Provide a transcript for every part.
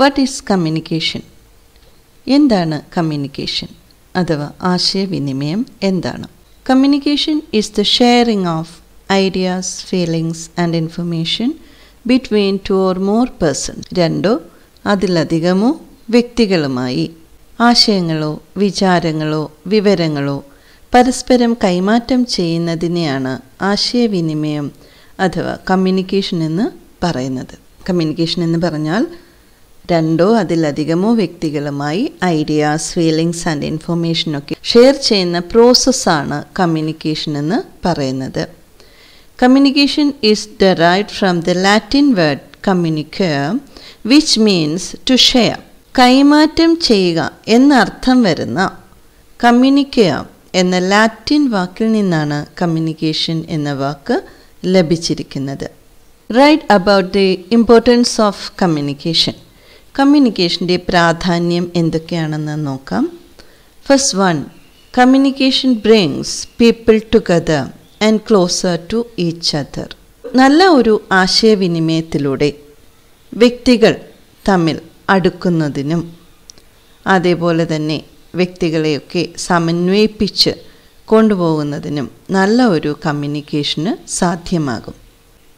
What is communication എന്താണ് communication അഥവാ ആശയവിനിമയം എന്താണ് communication is the sharing of ideas feelings and information between two or more person രണ്ടോ അതിലധികമോ വ്യക്തികളുമായി ആശയങ്ങളോ വിചാരങ്ങളോ വിവരങ്ങളോ പരസ്പരം കൈമാറ്റം ചെയ്യുന്നതിനെയാണ് ആശയവിനിമയം അഥവാ കമ്മ്യൂണിക്കേഷൻ എന്ന് പറയുന്നത് കമ്മ്യൂണിക്കേഷൻ എന്ന് പറഞ്ഞാൽ രണ്ടോ അതിലധികമോ വ്യക്തികളുമായി ഐഡിയാസ് ഫീലിങ്സ് ആൻഡ് ഇൻഫർമേഷനൊക്കെ ഷെയർ ചെയ്യുന്ന പ്രോസസ്സാണ് കമ്മ്യൂണിക്കേഷൻ എന്ന് പറയുന്നത് communication is derived from the Latin word communica which means to share കൈമാറ്റം ചെയ്യുക എന്നർത്ഥം വരുന്ന കമ്മ്യൂണിക്ക എന്ന ലാറ്റിൻ വാക്കിൽ നിന്നാണ് കമ്മ്യൂണിക്കേഷൻ എന്ന വാക്ക് ലഭിച്ചിരിക്കുന്നത് write about the importance of communication കമ്മ്യൂണിക്കേഷൻ്റെ പ്രാധാന്യം എന്തൊക്കെയാണെന്ന് നോക്കാം first one communication brings people together and closer to each other നല്ല ഒരു ആശയവിനിമയത്തിലൂടെ വ്യക്തികൾ തമ്മിൽ അടുക്കുന്നതിനും അതേപോലെ തന്നെ വ്യക്തികളെയൊക്കെ സമന്വയിപ്പിച്ച് കൊണ്ടുപോകുന്നതിനും നല്ല ഒരു കമ്മ്യൂണിക്കേഷന് സാധ്യമാകും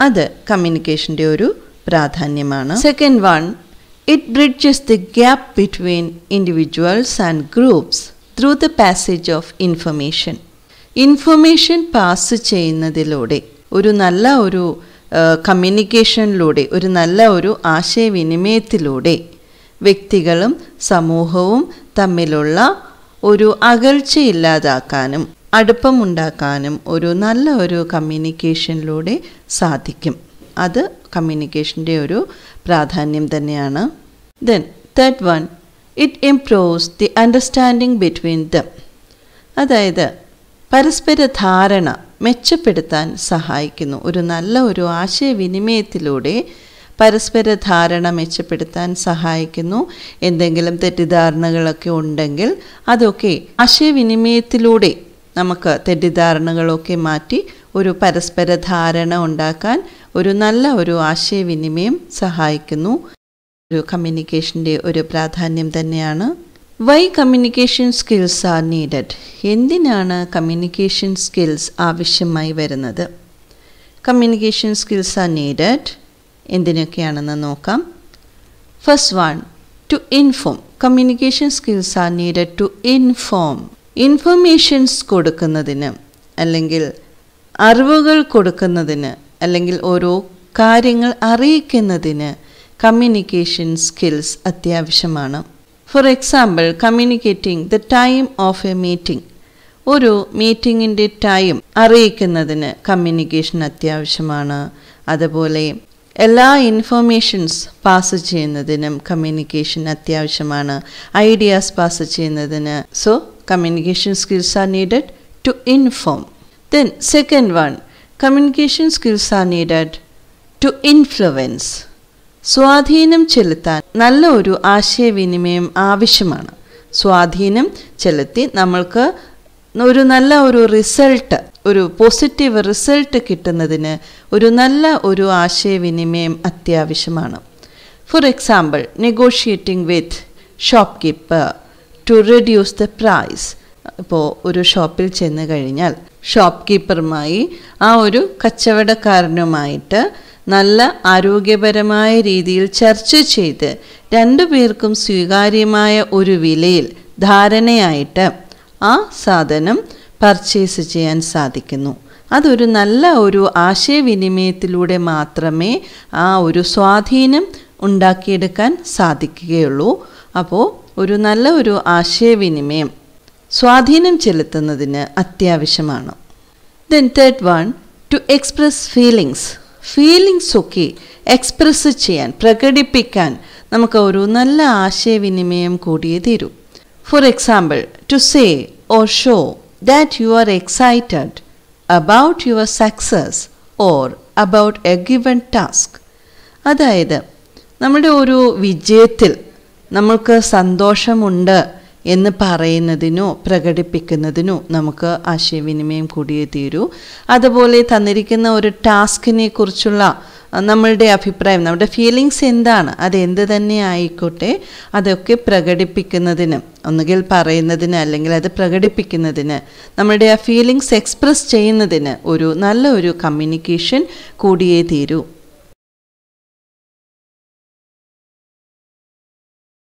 അത് കമ്മ്യൂണിക്കേഷൻ്റെ ഒരു പ്രാധാന്യമാണ് second one It bridges the gap between individuals and groups through the passage of information. Information pass ചെയ്യുന്നതിലൂടെ ഒരു നല്ല ഒരു കമ്മ്യൂണിക്കേഷനിലൂടെ ഒരു നല്ല ഒരു ആശയവിനിമയത്തിലൂടെ വ്യക്തികളും സമൂഹവും തമ്മിലുള്ള ഒരു അകൽച്ചയില്ലാതാക്കാനും അടുപ്പമുണ്ടാക്കാനും ഒരു നല്ല ഒരു കമ്മ്യൂണിക്കേഷനിലൂടെ സാധിക്കും അത് കമ്മ്യൂണിക്കേഷൻ്റെ ഒരു പ്രാധാന്യം തന്നെയാണ് then third one it improves the understanding between them അതായത് പരസ്പര ധാരണ മെച്ചപ്പെടുത്താൻ സഹായിക്കുന്നു ഒരു നല്ല ഒരു ആശയവിനിമയത്തിലൂടെ പരസ്പര ധാരണ മെച്ചപ്പെടുത്താൻ സഹായിക്കുന്നു എന്തെങ്കിലും തെറ്റിദ്ധാരണകളൊക്കെ ഉണ്ടെങ്കിൽ അതൊക്കെ ആശയവിനിമയത്തിലൂടെ നമുക്ക് തെറ്റിദ്ധാരണകളൊക്കെ മാറ്റി ഒരു പരസ്പര ധാരണ ഉണ്ടാക്കാൻ ഒരു നല്ല ഒരു ആശയവിനിമയം സഹായിക്കുന്നു ഒരു കമ്മ്യൂണിക്കേഷൻ്റെ ഒരു പ്രാധാന്യം തന്നെയാണ് why communication skills are needed എന്തിനാണ് കമ്മ്യൂണിക്കേഷൻ സ്കിൽസ് ആവശ്യമായി വരുന്നത് കമ്മ്യൂണിക്കേഷൻ സ്കിൽസ് ആർ നീഡഡ് എന്തിനൊക്കെയാണെന്ന് നോക്കാം first one to inform communication skills are needed to inform informations കൊടുക്കുന്നതിന് അല്ലെങ്കിൽ അറിവുകൾ കൊടുക്കുന്നതിന് അല്ലെങ്കിൽ ഓരോ കാര്യങ്ങൾ അറിയിക്കുന്നതിന് കമ്മ്യൂണിക്കേഷൻ സ്കിൽസ് അത്യാവശ്യമാണ് for example communicating the time of a meeting ഒരു മീറ്റിങ്ങിൻ്റെ ടൈം അറിയിക്കുന്നതിന് കമ്മ്യൂണിക്കേഷൻ അത്യാവശ്യമാണ് അതുപോലെ എല്ലാ ഇൻഫർമേഷൻസ് പാസ് ചെയ്യുന്നതിനും കമ്മ്യൂണിക്കേഷൻ അത്യാവശ്യമാണ് ഐഡിയാസ് പാസ് ചെയ്യുന്നതിന് so communication skills are needed to inform Then, second one, communication skills are needed to influence. സ്വാധീനം ചെലുത്താൻ നല്ല ഒരു ആശയവിനിമയം ആവശ്യമാണ് സ്വാധീനം ചെലുത്തി നമ്മൾക്ക് ഒരു നല്ല ഒരു റിസൾട്ട് ഒരു പോസിറ്റീവ് റിസൾട്ട് കിട്ടുന്നതിന് ഒരു നല്ല ഒരു ആശയവിനിമയം അത്യാവശ്യമാണ് for example negotiating with shopkeeper to reduce the price ഇപ്പോൾ ഒരു ഷോപ്പിൽ ചെന്ന് കഴിഞ്ഞാൽ ഷോപ്പ് കീപ്പറുമായി ആ ഒരു കച്ചവടക്കാരനുമായിട്ട് നല്ല ആരോഗ്യപരമായ രീതിയിൽ ചർച്ച ചെയ്ത് രണ്ടു പേർക്കും സ്വീകാര്യമായ ഒരു വിലയിൽ ധാരണയായിട്ട് ആ സാധനം പർച്ചേസ് ചെയ്യാൻ സാധിക്കുന്നു അതൊരു നല്ല ഒരു ആശയവിനിമയത്തിലൂടെ മാത്രമേ ആ ഒരു സ്വാധീനം ഉണ്ടാക്കിയെടുക്കാൻ സാധിക്കുകയുള്ളൂ അപ്പോൾ ഒരു നല്ല ഒരു ആശയവിനിമയം സ്വാധീനം ചെലുത്തുന്നതിന് അത്യാവശ്യമാണ് then third one to express feelings feelings ഒക്കെ എക്സ്പ്രസ് ചെയ്യാൻ പ്രകടിപ്പിക്കാൻ നമുക്ക് ഒരു നല്ല ആശയവിനിമയം കൂടിയേ തീരൂ for example to say or show that you are excited about your success or about a given task അതായത് നമ്മുടെ ഒരു വിജയത്തിൽ നമ്മൾക്ക് സന്തോഷമുണ്ട് എന്ന് പറയുന്നതിനോ പ്രകടിപ്പിക്കുന്നതിനോ നമുക്ക് ആശയവിനിമയം കൂടിയേ തീരൂ അതുപോലെ തന്നിരിക്കുന്ന ഒരു ടാസ്കിനെ കുറിച്ചുള്ള നമ്മളുടെ അഭിപ്രായം നമ്മുടെ ഫീലിങ്സ് എന്താണ് അത് എന്ത് തന്നെ ആയിക്കോട്ടെ അതൊക്കെ പ്രകടിപ്പിക്കുന്നതിന് ഒന്നുകിൽ പറയുന്നതിന് അല്ലെങ്കിൽ അത് പ്രകടിപ്പിക്കുന്നതിന് നമ്മളുടെ ആ ഫീലിങ്സ് എക്സ്പ്രസ് ചെയ്യുന്നതിന് ഒരു നല്ല ഒരു കമ്മ്യൂണിക്കേഷൻ കൂടിയേ തീരൂ